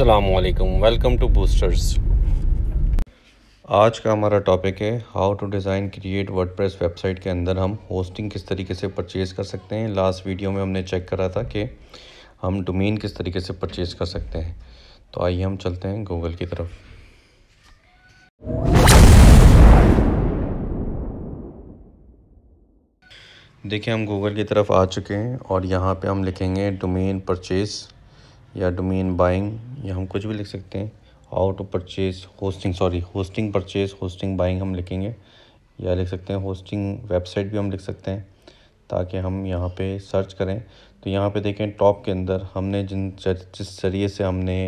असलकम welcome to boosters आज का हमारा टॉपिक है how to design create WordPress website के अंदर हम होस्टिंग किस तरीके से परचेज़ कर सकते हैं लास्ट वीडियो में हमने चेक करा था कि हम डोमेन किस तरीके से परचेज़ कर सकते हैं तो आइए हम चलते हैं गूगल की तरफ देखिए हम गूगल की तरफ आ चुके हैं और यहाँ पे हम लिखेंगे डोमेन परचेज़ या डोमेन बाइंग या हम कुछ भी लिख सकते हैं how to purchase hosting sorry hosting purchase hosting buying हम लिखेंगे या लिख सकते हैं होस्टिंग वेबसाइट भी हम लिख सकते हैं ताकि हम यहाँ पे सर्च करें तो यहाँ पे देखें टॉप के अंदर हमने जिन जिस जरिए से हमने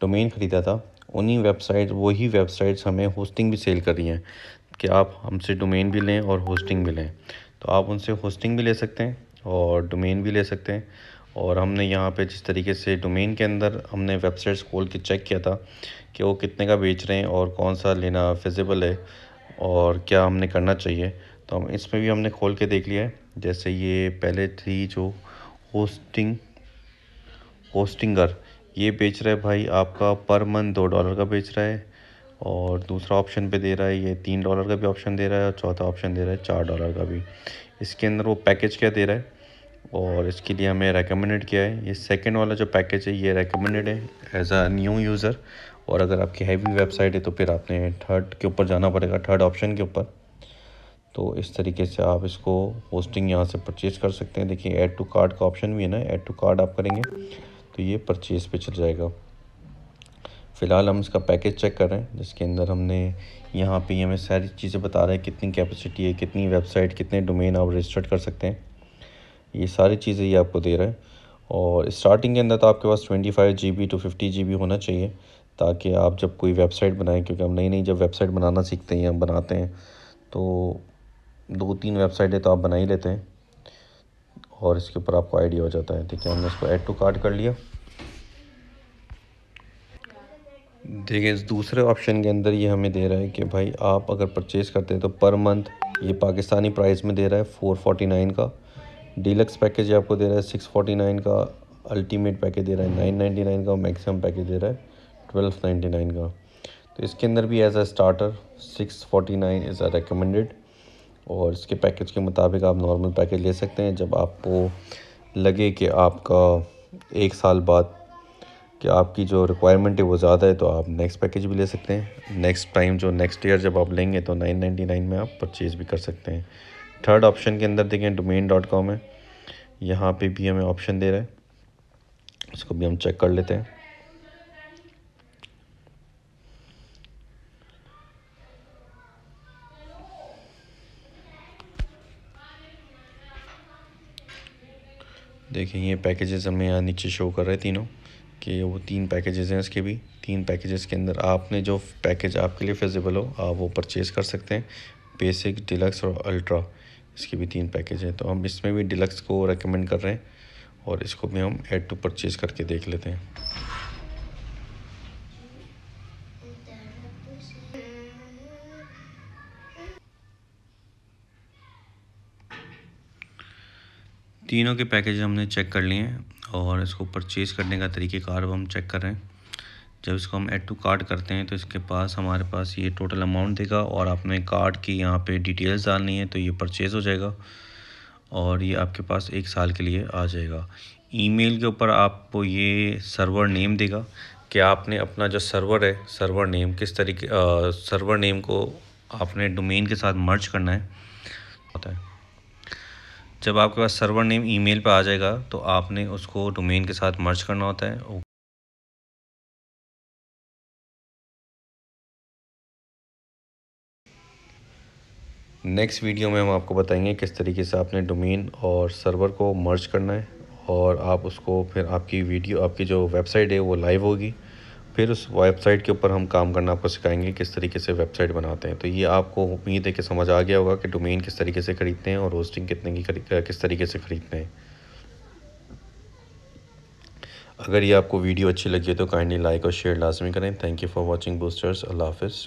डोमेन ख़रीदा था उन्हीं वेबसाइट वही वेबसाइट्स हमें होस्टिंग भी सेल कर रही हैं कि आप हमसे डोमेन भी लें और होस्टिंग भी लें तो आप उनसे होस्टिंग भी ले सकते हैं और डोमेन भी ले सकते हैं और हमने यहाँ पे जिस तरीके से डोमेन के अंदर हमने वेबसाइट्स खोल के चेक किया था कि वो कितने का बेच रहे हैं और कौन सा लेना फिजिबल है और क्या हमने करना चाहिए तो हम इसमें भी हमने खोल के देख लिया है जैसे ये पहले थी जो होस्टिंग होस्टिंगर ये बेच रहा है भाई आपका पर मंथ दो डॉलर का बेच रहा है और दूसरा ऑप्शन पे दे रहा है ये तीन डॉलर का भी ऑप्शन दे रहा है और चौथा ऑप्शन दे रहा है चार डॉलर का भी इसके अंदर वो पैकेज क्या दे रहा है और इसके लिए हमें रेकमेंडेड किया है ये सेकेंड वाला जो पैकेज है ये रेकमेंडेड है एज अ न्यू यूज़र और अगर आपकी हैवी वेबसाइट है तो फिर आपने थर्ड के ऊपर जाना पड़ेगा थर्ड ऑप्शन के ऊपर तो इस तरीके से आप इसको होस्टिंग यहाँ से परचेज़ कर सकते हैं देखिए ऐड टू कार्ड का ऑप्शन भी है ना ऐड टू कार्ड आप करेंगे तो ये परचेज़ पे चल जाएगा फ़िलहाल हम इसका पैकेज चेक कर रहे हैं जिसके अंदर हमने यहाँ पे हमें सारी चीज़ें बता रहे हैं कितनी कैपेसिटी है कितनी वेबसाइट कितने डोमेन आप रजिस्टर्ड कर सकते हैं ये सारी चीज़ें ये आपको दे रहा है और स्टार्टिंग के अंदर तो आपके पास twenty five G B two fifty G B होना चाहिए ताकि आप जब कोई वेबसाइट बनाएं क्योंकि हम नई नई जब वेबसाइट बनाना सीखते हैं हम बनाते हैं तो दो तीन वेबसाइटें तो आप बना ही लेते हैं और इसके ऊपर आपको आइडिया हो जाता है ठीक है हमने इसको ऐड टू कार्ट कर लिया देखिए इस दूसरे ऑप्शन के अंदर ये हमें दे रहा है कि भाई आप अगर परचेज़ करते हैं तो पर मंथ ये पाकिस्तानी प्राइस में दे रहा है फ़ोर फोर्टी नाइन का डीलक्स पैकेज आपको दे रहा है सिक्स फोर्टी नाइन का अल्टीमेट पैकेज दे रहा है नाइन नाइन्टी नाइन का मैक्सिमम पैकेज दे रहा है ट्वेल्व नाइन्टी नाइन का तो इसके अंदर भी as a starter six forty nine is a recommended और इसके पैकेज के मुताबिक आप नॉर्मल पैकेज ले सकते हैं जब आपको लगे कि आपका एक साल बाद कि आपकी जो रिक्वायरमेंट है वो ज़्यादा है तो आप नेक्स्ट पैकेज भी ले सकते हैं नेक्स्ट टाइम जो नेक्स्ट ईयर जब आप लेंगे तो नाइन नाइन्टी नाइन में आप परचेज़ भी कर सकते हैं थर्ड ऑप्शन के अंदर देखें डोमेन डॉट कॉम है यहाँ पे भी हमें ऑप्शन दे रहा है इसको भी हम चेक कर लेते हैं देखें ये पैकेजेस हमें यहाँ नीचे शो कर रहे हैं तीनों कि वो तीन पैकेजेस हैं इसके भी तीन पैकेजेस के अंदर आपने जो पैकेज आपके लिए फिजिबल हो आप वो परचेज़ कर सकते हैं बेसिक डिलक्स और अल्ट्रा इसके भी तीन पैकेज हैं तो हम इसमें भी डिलक्स को रेकमेंड कर रहे हैं और इसको भी हम ऐड टू परचेज़ करके देख लेते हैं तीनों के पैकेज हमने चेक कर लिए हैं और इसको परचेज़ करने का तरीके कार हम चेक कर रहे हैं जब इसको हम ऐड टू कार्ड करते हैं तो इसके पास हमारे पास ये टोटल अमाउंट देगा और आपने कार्ड की यहाँ पे डिटेल्स डालनी है तो ये परचेज़ हो जाएगा और ये आपके पास एक साल के लिए आ जाएगा ईमेल के ऊपर आपको ये सर्वर नेम देगा कि आपने अपना जो सर्वर है सर्वर नेम किस तरीके आ, सर्वर नेम को आपने डोमेन के साथ मर्ज करना है होता है जब आपके पास सर्वर नेम ईमेल पर आ जाएगा तो आपने उसको डोमेन के साथ मर्ज करना होता है नेक्स्ट वीडियो में हम आपको बताएंगे किस तरीके से आपने डोमेन और सर्वर को मर्ज करना है और आप उसको फिर आपकी वीडियो आपकी जो वेबसाइट है वो लाइव होगी फिर उस वेबसाइट के ऊपर हम काम करना आपको सिखाएंगे किस तरीके से वेबसाइट बनाते हैं तो ये आपको उम्मीद है कि समझ आ गया होगा कि डोमेन किस तरीके से ख़रीदते हैं और होस्टिंग कितने की किस तरीके से ख़रीदते हैं अगर ये आपको वीडियो अच्छी लगी है तो काइंडली लाइक और शेयर लाजमी करें thank you for watching boosters Allah हाफिज़